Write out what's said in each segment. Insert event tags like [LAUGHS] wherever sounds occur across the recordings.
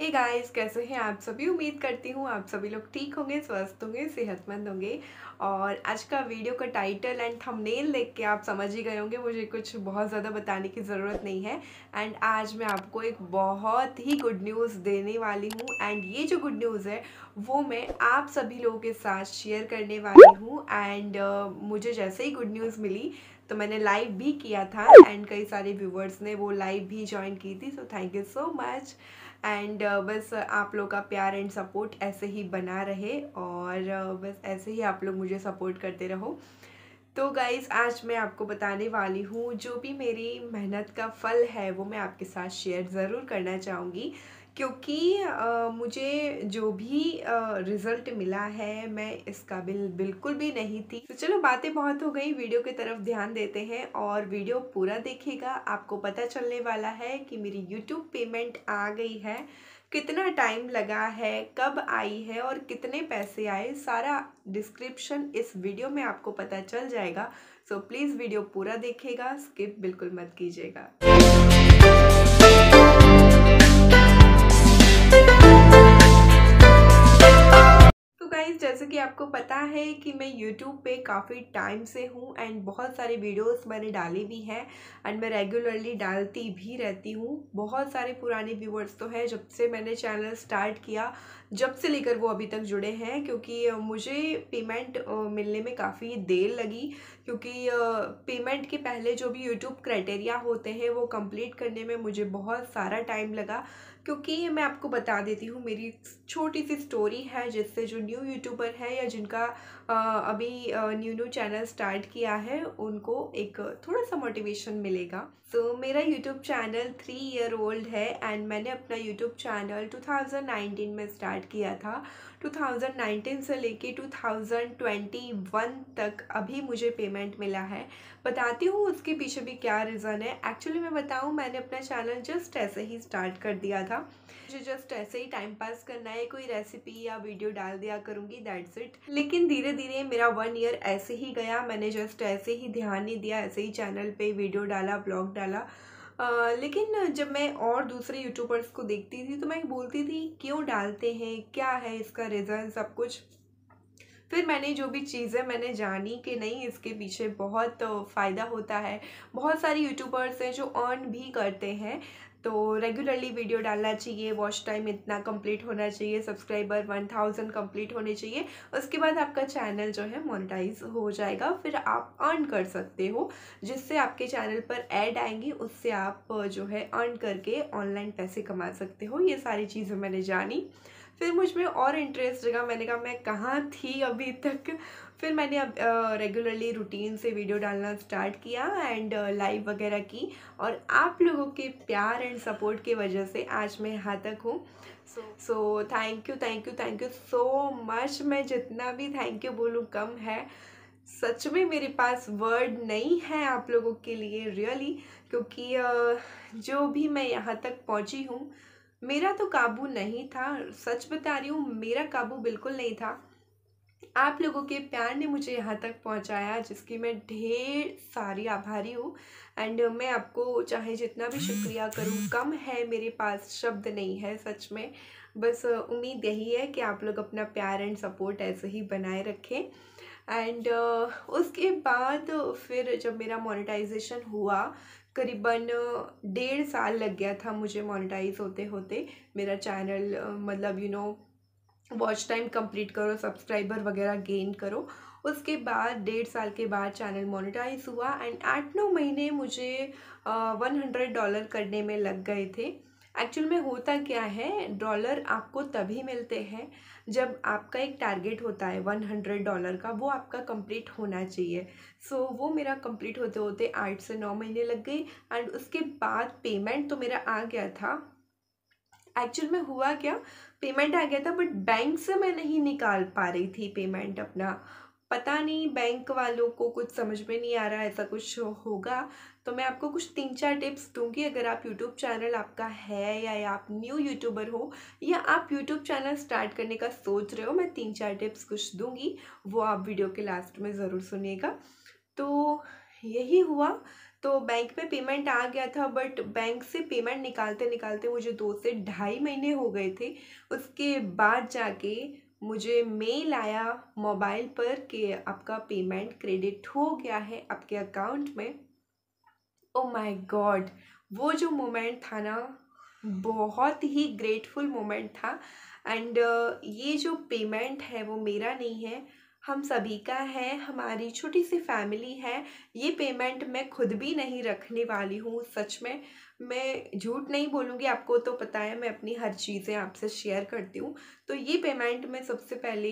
हे hey guys कैसे हैं आप सभी उम्मीद करती हूँ आप सभी लोग ठीक होंगे स्वस्थ होंगे सेहतमंद होंगे और आज का वीडियो का टाइटल एंड थंबनेल देख के आप समझ ही गए होंगे मुझे कुछ बहुत ज़्यादा बताने की ज़रूरत नहीं है एंड आज मैं आपको एक बहुत ही गुड न्यूज़ देने वाली हूँ एंड ये जो गुड न्यूज़ है वो मैं आप सभी लोगों के साथ शेयर करने वाली हूँ एंड uh, मुझे जैसे ही गुड न्यूज़ मिली तो मैंने लाइव भी किया था एंड कई सारे व्यूवर्स ने वो लाइव भी ज्वाइन की थी so thank you so much and uh, बस आप लोग का प्यार एंड सपोर्ट ऐसे ही बना रहे और uh, बस ऐसे ही आप लोग मुझे सपोर्ट करते रहो तो गाइज़ आज मैं आपको बताने वाली हूँ जो भी मेरी मेहनत का फल है वो मैं आपके साथ शेयर ज़रूर करना चाहूँगी क्योंकि आ, मुझे जो भी आ, रिज़ल्ट मिला है मैं इस काबिल बिल्कुल भी नहीं थी तो चलो बातें बहुत हो गई वीडियो की तरफ ध्यान देते हैं और वीडियो पूरा देखेगा आपको पता चलने वाला है कि मेरी यूट्यूब पेमेंट आ गई है कितना टाइम लगा है कब आई है और कितने पैसे आए सारा डिस्क्रिप्शन इस वीडियो में आपको पता चल जाएगा सो प्लीज़ वीडियो पूरा देखेगा स्किप बिल्कुल मत कीजिएगा गाइस जैसे कि आपको पता है कि मैं यूट्यूब पे काफ़ी टाइम से हूँ एंड बहुत सारे वीडियोस मैंने डाले भी हैं एंड मैं रेगुलरली डालती भी रहती हूँ बहुत सारे पुराने व्यूवर्स तो हैं जब से मैंने चैनल स्टार्ट किया जब से लेकर वो अभी तक जुड़े हैं क्योंकि मुझे पेमेंट मिलने में काफ़ी देर लगी क्योंकि पेमेंट के पहले जो भी यूट्यूब क्राइटेरिया होते हैं वो कम्प्लीट करने में मुझे बहुत सारा टाइम लगा क्योंकि मैं आपको बता देती हूँ मेरी छोटी सी स्टोरी है जिससे जो न्यू यूट्यूबर है या जिनका अभी न्यू न्यू चैनल स्टार्ट किया है उनको एक थोड़ा सा मोटिवेशन मिलेगा तो so, मेरा YouTube channel three year old है एंड मैंने अपना यूट्यूब चैनल 2019 में स्टार्ट किया था 2019 से लेके 2021 तक अभी मुझे पेमेंट मिला है बताती हूँ उसके पीछे भी क्या रीज़न है एक्चुअली मैं बताऊँ मैंने अपना चैनल जस्ट ऐसे ही स्टार्ट कर दिया था मुझे जस्ट ऐसे ही टाइम पास करना है कोई रेसिपी या वीडियो डाल दिया करूँगी दैट्स इट लेकिन धीरे धीरे मेरा वन ईयर ऐसे ही गया मैंने जस्ट ऐसे ही ध्यान नहीं दिया ऐसे ही चैनल पर वीडियो डाला ब्लॉग डाला आ, लेकिन जब मैं और दूसरे यूट्यूबर्स को देखती थी तो मैं बोलती थी क्यों डालते हैं क्या है इसका रिजल्ट सब कुछ फिर मैंने जो भी चीज़ें मैंने जानी कि नहीं इसके पीछे बहुत फ़ायदा होता है बहुत सारे यूट्यूबर्स हैं जो अर्न भी करते हैं तो रेगुलरली वीडियो डालना चाहिए वॉच टाइम इतना कंप्लीट होना चाहिए सब्सक्राइबर वन थाउजेंड कम्प्लीट होने चाहिए उसके बाद आपका चैनल जो है मोनिटाइज हो जाएगा फिर आप अर्न कर सकते हो जिससे आपके चैनल पर ऐड आएंगी उससे आप जो है अर्न करके ऑनलाइन पैसे कमा सकते हो ये सारी चीज़ें मैंने जानी फिर मुझ में और इंटरेस्ट जगह मैंने कहा मैं कहाँ थी अभी तक फिर मैंने अब रेगुलरली रूटीन से वीडियो डालना स्टार्ट किया एंड लाइव वगैरह की और आप लोगों के प्यार एंड सपोर्ट की वजह से आज मैं यहाँ तक हूँ so thank you thank you thank you so much मैं जितना भी थैंक यू बोलूँ कम है सच में मेरे पास वर्ड नहीं है आप लोगों के लिए रियली क्योंकि uh, जो भी मैं यहाँ तक पहुँची हूँ मेरा तो काबू नहीं था सच बता रही हूँ मेरा काबू बिल्कुल नहीं था आप लोगों के प्यार ने मुझे यहाँ तक पहुँचाया जिसकी मैं ढेर सारी आभारी हूँ एंड मैं आपको चाहे जितना भी शुक्रिया करूँ कम है मेरे पास शब्द नहीं है सच में बस उम्मीद यही है कि आप लोग अपना प्यार एंड सपोर्ट ऐसे ही बनाए रखें एंड uh, उसके बाद फिर जब मेरा मोनेटाइजेशन हुआ करीबन uh, डेढ़ साल लग गया था मुझे मोनेटाइज होते होते मेरा चैनल uh, मतलब you know watch time complete करो सब्सक्राइबर वगैरह गेन करो उसके बाद डेढ़ साल के बाद चैनल मोनेटाइज हुआ एंड आठ नौ महीने मुझे वन हंड्रेड डॉलर करने में लग गए थे एक्चुअल में होता क्या है डॉलर आपको तभी मिलते हैं जब आपका एक टारगेट होता है वन हंड्रेड डॉलर का वो आपका कंप्लीट होना चाहिए सो so, वो मेरा कंप्लीट होते होते आठ से नौ महीने लग गए एंड उसके बाद पेमेंट तो मेरा आ गया था एक्चुअल में हुआ क्या पेमेंट आ गया था बट बैंक से मैं नहीं निकाल पा रही थी पेमेंट अपना पता नहीं बैंक वालों को कुछ समझ में नहीं आ रहा ऐसा कुछ होगा तो मैं आपको कुछ तीन चार टिप्स दूंगी अगर आप यूट्यूब चैनल आपका है या, या आप न्यू यूट्यूबर हो या आप यूट्यूब चैनल स्टार्ट करने का सोच रहे हो मैं तीन चार टिप्स कुछ दूंगी वो आप वीडियो के लास्ट में ज़रूर सुनिएगा तो यही हुआ तो बैंक में पेमेंट आ गया था बट बैंक से पेमेंट निकालते निकालते मुझे दो से ढाई महीने हो गए थे उसके बाद जाके मुझे मेल आया मोबाइल पर कि आपका पेमेंट क्रेडिट हो गया है आपके अकाउंट में ओ माय गॉड वो जो मोमेंट था ना बहुत ही ग्रेटफुल मोमेंट था एंड uh, ये जो पेमेंट है वो मेरा नहीं है हम सभी का है हमारी छोटी सी फैमिली है ये पेमेंट मैं खुद भी नहीं रखने वाली हूँ सच में मैं झूठ नहीं बोलूँगी आपको तो पता है मैं अपनी हर चीज़ें आपसे शेयर करती हूँ तो ये पेमेंट मैं सबसे पहले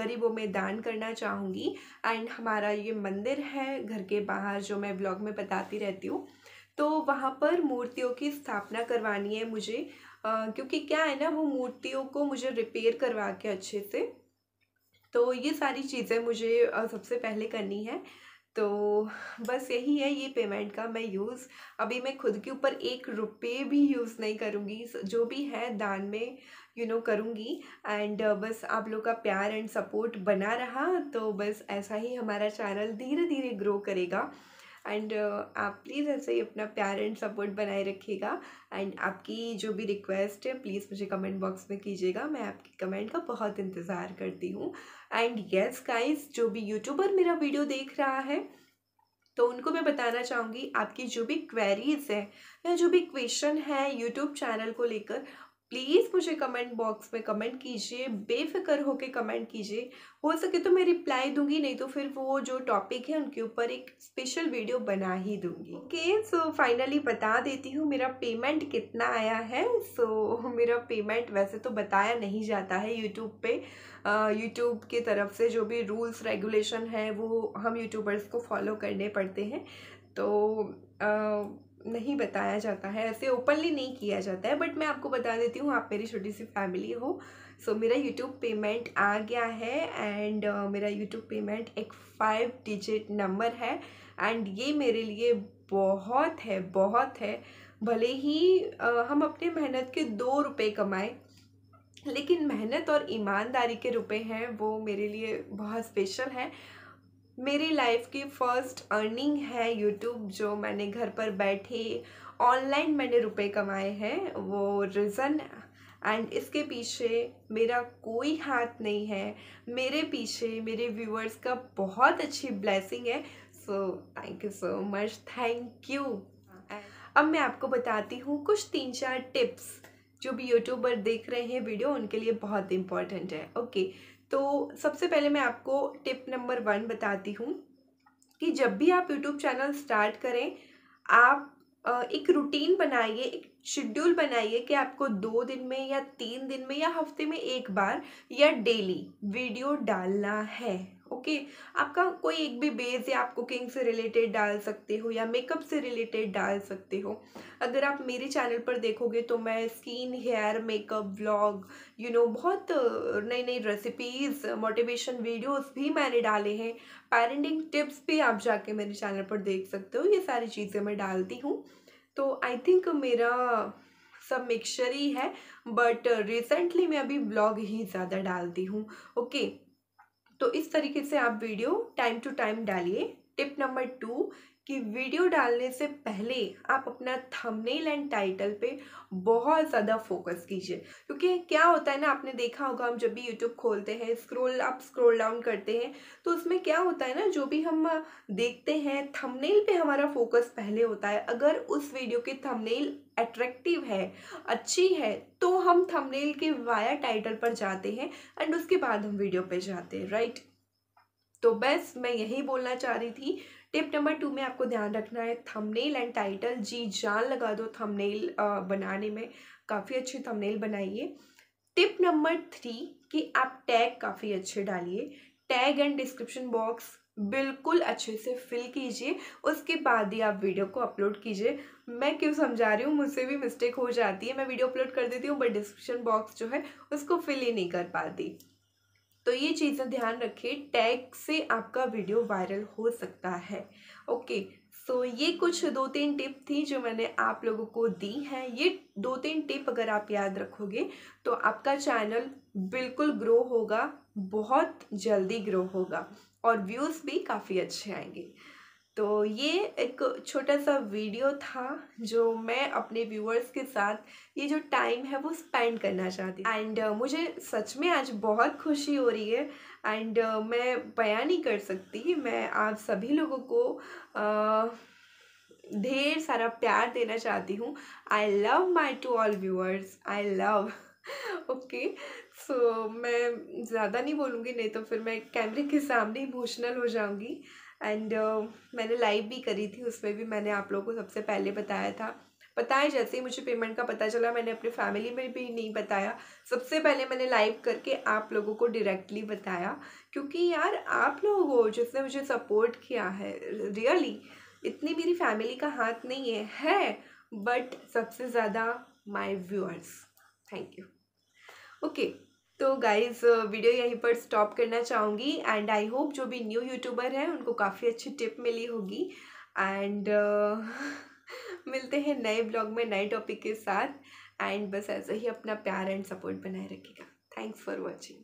गरीबों में दान करना चाहूँगी एंड हमारा ये मंदिर है घर के बाहर जो मैं ब्लॉग में बताती रहती हूँ तो वहाँ पर मूर्तियों की स्थापना करवानी है मुझे क्योंकि क्या है ना वो मूर्तियों को मुझे रिपेयर करवा के अच्छे से तो ये सारी चीज़ें मुझे सबसे पहले करनी है तो बस यही है ये पेमेंट का मैं यूज़ अभी मैं खुद के ऊपर एक रुपये भी यूज़ नहीं करूँगी जो भी है दान में यू नो करूँगी एंड बस आप लोग का प्यार एंड सपोर्ट बना रहा तो बस ऐसा ही हमारा चैनल धीरे धीरे ग्रो करेगा एंड uh, आप प्लीज़ ऐसे ही अपना प्यार एंड सपोर्ट बनाए रखिएगा एंड आपकी जो भी रिक्वेस्ट है प्लीज़ मुझे कमेंट बॉक्स में कीजिएगा मैं आपकी कमेंट का बहुत इंतज़ार करती हूँ एंड येस गाइज जो भी यूट्यूबर मेरा वीडियो देख रहा है तो उनको मैं बताना चाहूँगी आपकी जो भी क्वेरीज़ है या जो भी क्वेश्चन है यूट्यूब चैनल को लेकर प्लीज़ मुझे कमेंट बॉक्स में कमेंट कीजिए बेफिक्र होकर कमेंट कीजिए हो सके तो मैं रिप्लाई दूंगी नहीं तो फिर वो जो टॉपिक है उनके ऊपर एक स्पेशल वीडियो बना ही दूंगी ओके सो फाइनली बता देती हूँ मेरा पेमेंट कितना आया है सो so, मेरा पेमेंट वैसे तो बताया नहीं जाता है यूट्यूब पे यूट्यूब uh, की तरफ से जो भी रूल्स रेगुलेशन है वो हम यूट्यूबर्स को फॉलो करने पड़ते हैं तो uh, नहीं बताया जाता है ऐसे ओपनली नहीं किया जाता है बट मैं आपको बता देती हूँ आप मेरी छोटी सी फैमिली हो सो so, मेरा यूट्यूब पेमेंट आ गया है एंड uh, मेरा यूट्यूब पेमेंट एक फाइव डिजिट नंबर है एंड ये मेरे लिए बहुत है बहुत है भले ही uh, हम अपने मेहनत के दो रुपये कमाएं लेकिन मेहनत और ईमानदारी के रुपए हैं वो मेरे लिए बहुत स्पेशल हैं मेरी लाइफ की फर्स्ट अर्निंग है यूट्यूब जो मैंने घर पर बैठे ऑनलाइन मैंने रुपए कमाए हैं वो रीज़न एंड इसके पीछे मेरा कोई हाथ नहीं है मेरे पीछे मेरे व्यूअर्स का बहुत अच्छी ब्लेसिंग है so thank you so much thank you अब मैं आपको बताती हूँ कुछ तीन चार टिप्स जो भी यूट्यूबर देख रहे हैं वीडियो उनके लिए बहुत इंपॉर्टेंट है ओके okay. तो सबसे पहले मैं आपको टिप नंबर वन बताती हूँ कि जब भी आप यूट्यूब चैनल स्टार्ट करें आप एक रूटीन बनाइए एक शेड्यूल बनाइए कि आपको दो दिन में या तीन दिन में या हफ्ते में एक बार या डेली वीडियो डालना है ओके आपका कोई एक भी बेस या आप कुकिंग से रिलेटेड डाल सकते हो या मेकअप से रिलेटेड डाल सकते हो अगर आप मेरे चैनल पर देखोगे तो मैं skin hair makeup vlog you know बहुत नई नई रेसिपीज़ मोटिवेशन वीडियोस भी मैंने डाले हैं पेरेंटिंग टिप्स भी आप जाके मेरे चैनल पर देख सकते हो ये सारी चीज़ें मैं डालती हूँ तो आई थिंक मेरा सब मिक्सचर ही है बट रिसेंटली मैं अभी ब्लॉग ही ज़्यादा डालती हूँ ओके okay. तो इस तरीके से आप वीडियो टाइम टू टाइम डालिए टिप नंबर टू कि वीडियो डालने से पहले आप अपना थंबनेल एंड टाइटल पे बहुत ज़्यादा फोकस कीजिए क्योंकि क्या होता है ना आपने देखा होगा हम जब भी यूट्यूब खोलते हैं स्क्रॉल अप स्क्रॉल डाउन करते हैं तो उसमें क्या होता है ना जो भी हम देखते हैं थंबनेल पे हमारा फोकस पहले होता है अगर उस वीडियो के थंबनेल अट्रैक्टिव है अच्छी है तो हम थमनेल के वाया टाइटल पर जाते हैं एंड उसके बाद हम वीडियो पर जाते हैं राइट तो बस मैं यही बोलना चाह रही थी टिप नंबर टू में आपको ध्यान रखना है थंबनेल एंड टाइटल जी जान लगा दो थंबनेल बनाने में काफ़ी अच्छी थंबनेल बनाइए टिप नंबर थ्री कि आप टैग काफ़ी अच्छे डालिए टैग एंड डिस्क्रिप्शन बॉक्स बिल्कुल अच्छे से फिल कीजिए उसके बाद ही आप वीडियो को अपलोड कीजिए मैं क्यों समझा रही हूँ मुझसे भी मिस्टेक हो जाती है मैं वीडियो अपलोड कर देती हूँ बट डिस्क्रिप्शन बॉक्स जो है उसको फिल ही नहीं कर पाती तो ये चीज़ें ध्यान रखिए टैग से आपका वीडियो वायरल हो सकता है ओके सो so, ये कुछ दो तीन टिप थी जो मैंने आप लोगों को दी हैं ये दो तीन टिप अगर आप याद रखोगे तो आपका चैनल बिल्कुल ग्रो होगा बहुत जल्दी ग्रो होगा और व्यूज़ भी काफ़ी अच्छे आएंगे तो ये एक छोटा सा वीडियो था जो मैं अपने व्यूअर्स के साथ ये जो टाइम है वो स्पेंड करना चाहती एंड uh, मुझे सच में आज बहुत खुशी हो रही है एंड uh, मैं बयान नहीं कर सकती मैं आप सभी लोगों को uh, ढेर सारा प्यार देना चाहती हूँ I love my to all viewers I love okay so मैं ज़्यादा नहीं बोलूँगी नहीं तो फिर मैं कैमरे के सामने इमोशनल हो जाऊँगी एंड uh, मैंने लाइव भी करी थी उसमें भी मैंने आप लोगों को सबसे पहले बताया था है जैसे ही मुझे पेमेंट का पता चला मैंने अपने फैमिली में भी नहीं बताया सबसे पहले मैंने लाइव करके आप लोगों को डायरेक्टली बताया क्योंकि यार आप लोग हो जिसने मुझे सपोर्ट किया है रियली इतनी मेरी फैमिली का हाथ नहीं है है बट सबसे ज़्यादा my viewers thank you okay तो गाइज वीडियो यहीं पर स्टॉप करना चाहूँगी एंड आई होप जो भी न्यू यूट्यूबर हैं उनको काफ़ी अच्छी टिप मिली होगी एंड uh, [LAUGHS] मिलते हैं नए ब्लॉग में नए टॉपिक के साथ एंड बस ऐसे ही अपना प्यार एंड सपोर्ट बनाए रखेगा थैंक्स फॉर वॉचिंग